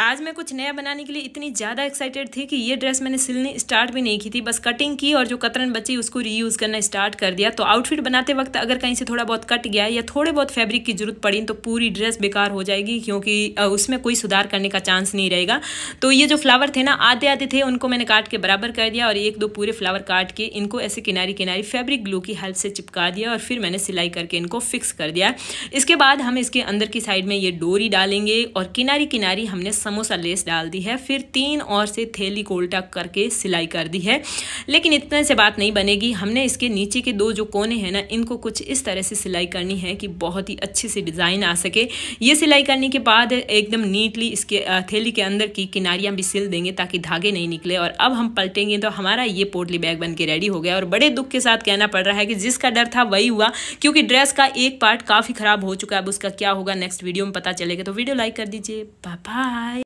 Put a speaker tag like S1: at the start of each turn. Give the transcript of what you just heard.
S1: आज मैं कुछ नया बनाने के लिए इतनी ज़्यादा एक्साइटेड थी कि ये ड्रेस मैंने सिलनी स्टार्ट भी नहीं की थी बस कटिंग की और जो कतरन बची उसको रीयूज़ करना स्टार्ट कर दिया तो आउटफिट बनाते वक्त अगर कहीं से थोड़ा बहुत कट गया या थोड़े बहुत फैब्रिक की ज़रूरत पड़ी तो पूरी ड्रेस बेकार हो जाएगी क्योंकि उसमें कोई सुधार करने का चांस नहीं रहेगा तो ये जो फ्लावर थे ना आधे आधे थे उनको मैंने काट के बराबर कर दिया और एक दो पूरे फ्लावर काट के इनको ऐसे किनारी किनारी फैब्रिक ग्लू की हेल्प से चिपका दिया और फिर मैंने सिलाई करके इनको फिक्स कर दिया इसके बाद हम इसके अंदर की साइड में ये डोरी डालेंगे और किनारी किनारी हमने समोसा लेस डाल दी है फिर तीन और से थैली को उल्टा करके सिलाई कर दी है लेकिन इतने से बात नहीं बनेगी हमने इसके नीचे के दो जो कोने हैं ना इनको कुछ इस तरह से सिलाई करनी है कि बहुत ही अच्छे से डिज़ाइन आ सके ये सिलाई करने के बाद एकदम नीटली इसके थैली के अंदर की किनारियाँ भी सिल देंगे ताकि धागे नहीं निकले और अब हम पलटेंगे तो हमारा ये पोटली बैग बन के रेडी हो गया और बड़े दुख के साथ कहना पड़ रहा है कि जिसका डर था वही हुआ क्योंकि ड्रेस का एक पार्ट काफ़ी ख़राब हो चुका है अब उसका क्या होगा नेक्स्ट वीडियो में पता चलेगा तो वीडियो लाइक कर दीजिए
S2: बाय